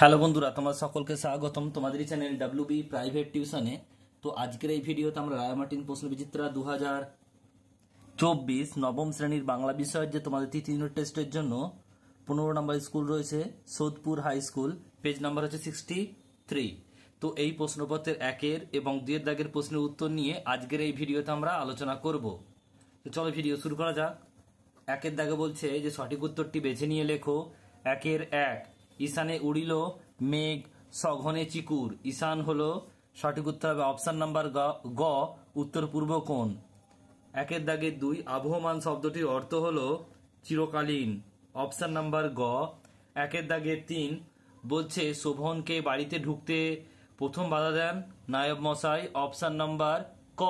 hello বন্ধুরা তোমার সকলকে স্বাগতম তোমাদের চ্যানেল ডাব্লিউ বি প্রাইভেট টিউশনে তো আজকের এই ভিডিওতে আমরা রায়ামার্টিন প্রশ্ন বিচিত্রা দু হাজার চব্বিশ নবম শ্রেণীর বাংলা বিষয়ের যে তোমাদের তৃতীয় ইউনিট টেস্টের জন্য পনেরো নম্বর স্কুল রয়েছে Sodepur high school page number হচ্ছে সিক্সটি থ্রি তো এই প্রশ্নপত্রের একের এবং দুয়ের দাগের প্রশ্নের উত্তর নিয়ে আজকের এই ভিডিওতে আমরা আলোচনা করব তো চলো ভিডিও শুরু করা যাক একের দাগে বলছে যে সঠিক উত্তরটি বেছে নিয়ে লেখো একের এক ঈশানে উড়িল মেঘ সঘনে চিকুর ঈশান হলো সঠিক উত্তর হবে অপশান নাম্বার গ উত্তর পূর্ব কোণ একের দাগে দুই আবহমান শব্দটির অর্থ হল চিরকালীন অপশান নাম্বার গ একের দাগে তিন বলছে শোভনকে বাড়িতে ঢুকতে প্রথম বাধা দেন নায়ব মশাই অপশান নাম্বার ক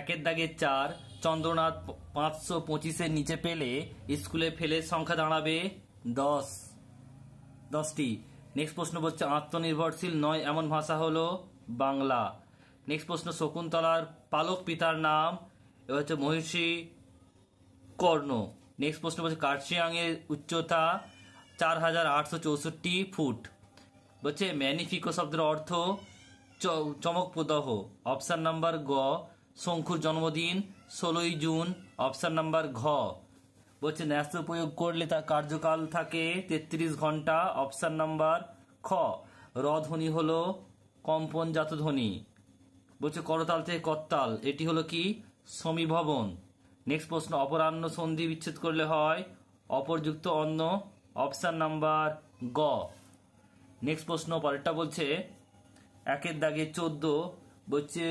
একের দাগে চার চন্দ্রনাথ পাঁচশো পঁচিশের নিচে পেলে স্কুলে ফেলে সংখ্যা দাঁড়াবে দশ দশটি নেক্সট প্রশ্ন বলছে আত্মনির্ভরশীল নয় এমন ভাষা হলো বাংলা নেক্সট প্রশ্ন শকুন্তলার পালক পিতার নাম এবার হচ্ছে মহিষী কর্ণ নেক্সট প্রশ্ন বলছে কার্শিয়াংয়ের উচ্চতা চার হাজার আটশো চৌষট্টি ফুট বলছে ম্যানিফিকো শব্দের অর্থ চমকপ্রদহ অপশান নাম্বার গ শঙ্কুর জন্মদিন ষোলোই জুন অপশান নাম্বার ঘ বলছে ন্যাস্ত প্রয়োগ করলে তার কার্যকাল থাকে ৩৩ ঘন্টা অপশান নাম্বার খ র ধ্বনি হল কম্পনজাত ধ্বনি বলছে করতাল থেকে করতাল এটি হলো কি সমীভবন নেক্সট প্রশ্ন অপরাহ্ন সন্ধি বিচ্ছেদ করলে হয় অপরযুক্ত অন্য অপশান নাম্বার গ নেক্সট প্রশ্ন পরেরটা বলছে একের দাগে চোদ্দ বলছে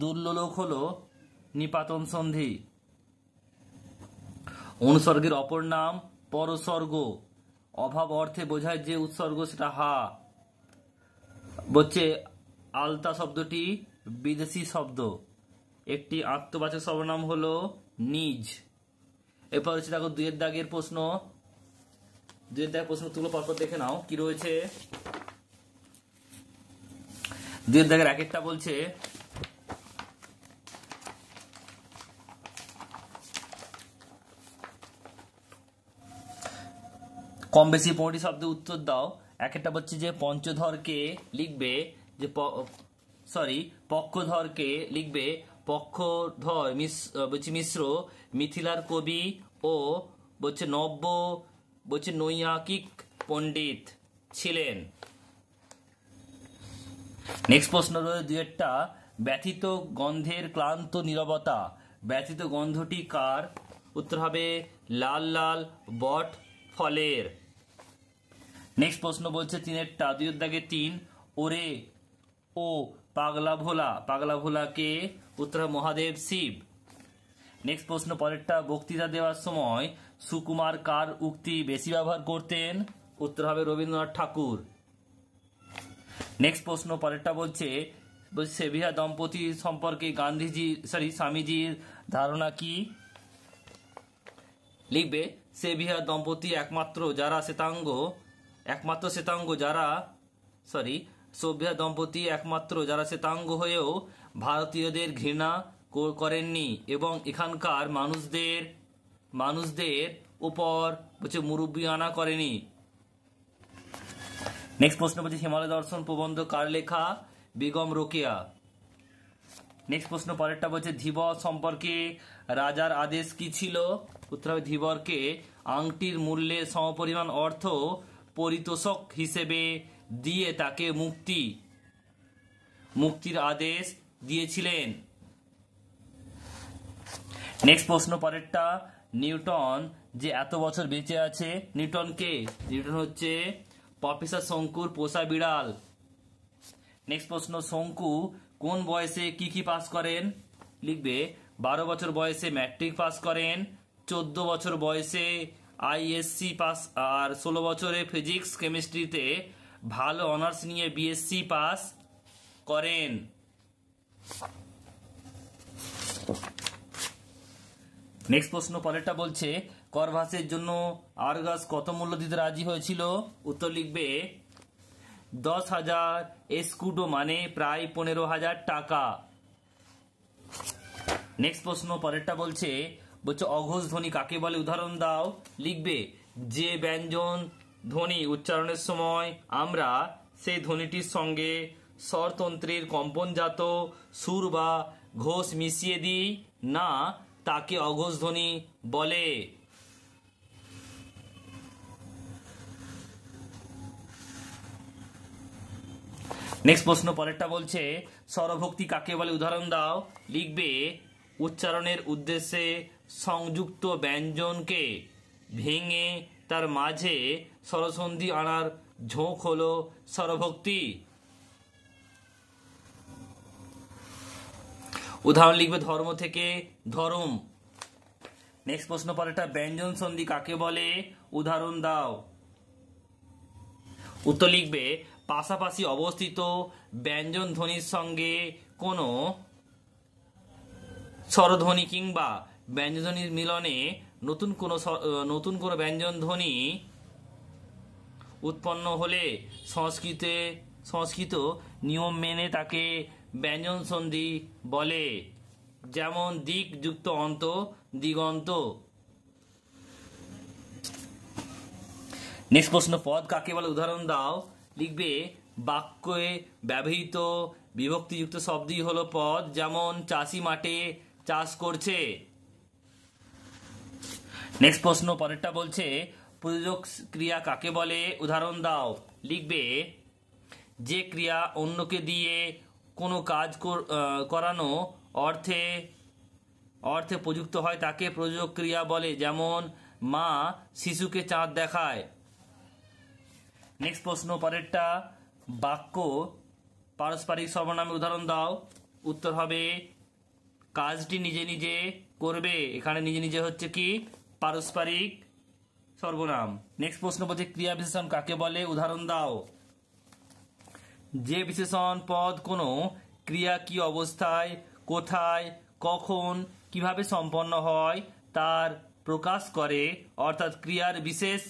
দুর্ললোক হলো নিপাতন সন্ধি অনুসর্গের অপর নাম পরসর্গ অভাব অর্থে বোঝায় যে উৎসর্গ সেটা হা বলছে আলতা শব্দটি বিদেশি শব্দ একটি আত্মবাচক সর্বনাম হল নিজ এরপর হচ্ছে দেখো দুয়ের দাগের প্রশ্ন দুয়ের দাগের প্রশ্ন তুলো পরপর দেখে নাও কি রয়েছে দুয়ের দাগের এক একটা বলছে কম বেশি পনেরোটি শব্দের উত্তর দাও এক একটা হচ্ছে যে পঞ্চধরকে লিখবে যে সরি পক্ষধরকে লিখবে পক্ষধর মিস বলছি মিশ্র মিথিলার কবি ও বলছে নব্য বলছে নৈয়াকিক পণ্ডিত ছিলেন নেক্সট প্রশ্ন রয়েছে দু একটা ব্যথিত গন্ধের ক্লান্ত নিরবতা ব্যথিত গন্ধটি কার উত্তর হবে লাল লাল বট ফলের নেক্সট প্রশ্ন বলছে তিনের তাদের দাগে তিন ওরে ও পাগলা ভোলা পাগলা ভোলাকে উত্তর মহাদেব শিব নেক্সট প্রশ্ন পরেরটা বক্তৃতা দেওয়ার সময় সুকুমার কার উক্তি বেশি ব্যবহার করতেন উত্তর হবে রবীন্দ্রনাথ ঠাকুর নেক্সট প্রশ্ন পরেরটা বলছে সেভিয়া দম্পতি সম্পর্কে গান্ধীজি সরি স্বামীজির ধারণা কি লিখবে সেভিয়া দম্পতি একমাত্র যারা শ্বেতাঙ্গ একমাত্র শ্বেতাঙ্গ যারা সরি সোভিয়া দম্পতি একমাত্র যারা শ্বেতাঙ্গ হয়েও ভারতীয়দের ঘৃণা করেননি এবং এখানকার মানুষদের মানুষদের উপর হচ্ছে মুরব্বী আনা করেনি নেক্সট প্রশ্ন বলছে হিমালয় দর্শন প্রবন্ধ কার লেখা বেগম রোকেয়া নেক্সট প্রশ্ন পরেরটা বলছে ধীবর সম্পর্কে রাজার আদেশ কি ছিল উত্তর হবে ধীবরকে আংটির মূল্যে সমপরিমাণ অর্থ পরিতোষক হিসেবে দিয়ে তাকে মুক্তি মুক্তির আদেশ দিয়েছিলেন নেক্সট প্রশ্ন পরেরটা নিউটন যে এত বছর বেঁচে আছে নিউটনকে নিউটন হচ্ছে প্রফেসর শঙ্কুর পোষা বিড়াল নেক্সট প্রশ্ন শঙ্কু কোন বয়সে কি কি পাস করেন লিখবে বারো বছর বয়সে ম্যাট্রিক পাস করেন চোদ্দ বছর বয়সে আইএসসি পাস আর ষোলো বছরে ফিজিক্স কেমিস্ট্রিতে ভালো অনার্স নিয়ে বিএসসি পাস করেন নেক্সট প্রশ্ন পরেরটা বলছে করভাসের জন্য আরগাস কত মূল্য দিতে রাজি হয়েছিল উত্তর লিখবে দশ হাজার এসকুডো মানে প্রায় পনেরো হাজার টাকা নেক্সট প্রশ্ন পরেরটা বলছে বলছে অঘোষ ধ্বনি কাকে বলে উদাহরণ দাও লিখবে যে ব্যঞ্জন ধ্বনি উচ্চারণের সময় আমরা সেই ধ্বনিটির সঙ্গে স্বরতন্ত্রের কম্পনজাত সুর বা ঘোষ মিশিয়ে দিই না তাকে অঘোষ ধ্বনি বলে নেক্সট প্রশ্ন পরেরটা বলছে স্বরভক্তি কাকে বলে উদাহরণ দাও লিখবে উচ্চারণের উদ্দেশ্যে সংযুক্ত ব্যঞ্জনকে ভেঙে তার মাঝে স্বরসন্ধি আনার ঝোঁক হল স্বরভক্তি উদাহরণ লিখবে ধর্ম থেকে ধর্ম নেক্সট প্রশ্ন পরেটা ব্যঞ্জন সন্ধি কাকে বলে উদাহরণ দাও উত্তর লিখবে পাশাপাশি অবস্থিত ব্যঞ্জন ধ্বনির সঙ্গে কোনো স্বরধ্বনি কিংবা ব্যঞ্জনধ্বনির মিলনে নতুন কোনো নতুন কোনো ব্যঞ্জনধ্বনি উৎপন্ন হলে সংস্কৃতে সংস্কৃত নিয়ম মেনে তাকে ব্যঞ্জন সন্ধি বলে যেমন দিক যুক্ত অন্ত দিগন্ত নেক্সট প্রশ্ন পদ কাকে বলে উদাহরণ দাও লিখবে বাক্যে ব্যবহৃত বিভক্তিযুক্ত শব্দই হলো পদ যেমন চাষি মাঠে চাষ করছে নেক্সট প্রশ্ন পরেরটা বলছে প্রযোজক ক্রিয়া কাকে বলে উদাহরণ দাও লিখবে যে ক্রিয়া অন্যকে দিয়ে কোনো কাজ করানো অর্থে অর্থে প্রযুক্ত হয় তাকে প্রযোজক ক্রিয়া বলে যেমন মা শিশুকে চাঁদ দেখায় নেক্সট প্রশ্ন পরেরটা বাক্য পারস্পরিক সর্বনামে উদাহরণ দাও উত্তর হবে কাজটি নিজে নিজে করবে এখানে নিজে নিজে হচ্ছে কি পারস্পরিক সর্বনাম নেক্সট প্রশ্ন বলছে ক্রিয়া বিশেষণ কাকে বলে উদাহরণ দাও যে বিশেষণ পদ কোনো ক্রিয়া কি অবস্থায় কোথায় কখন কিভাবে সম্পন্ন হয় তার প্রকাশ করে অর্থাৎ ক্রিয়ার বিশেষ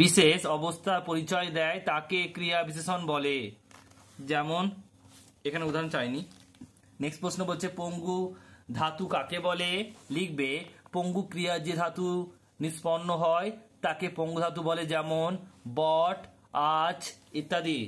বিশেষ অবস্থা পরিচয় দেয় তাকে ক্রিয়া বিশেষণ বলে যেমন এখানে উদাহরণ চাইনি নেক্সট প্রশ্ন বলছে পঙ্গু ধাতু কাকে বলে লিখবে পঙ্গু ক্রিয়া যে ধাতু নিষ্পন্ন হয় তাকে পঙ্গু ধাতু বলে যেমন বট আচ ইত্যাদি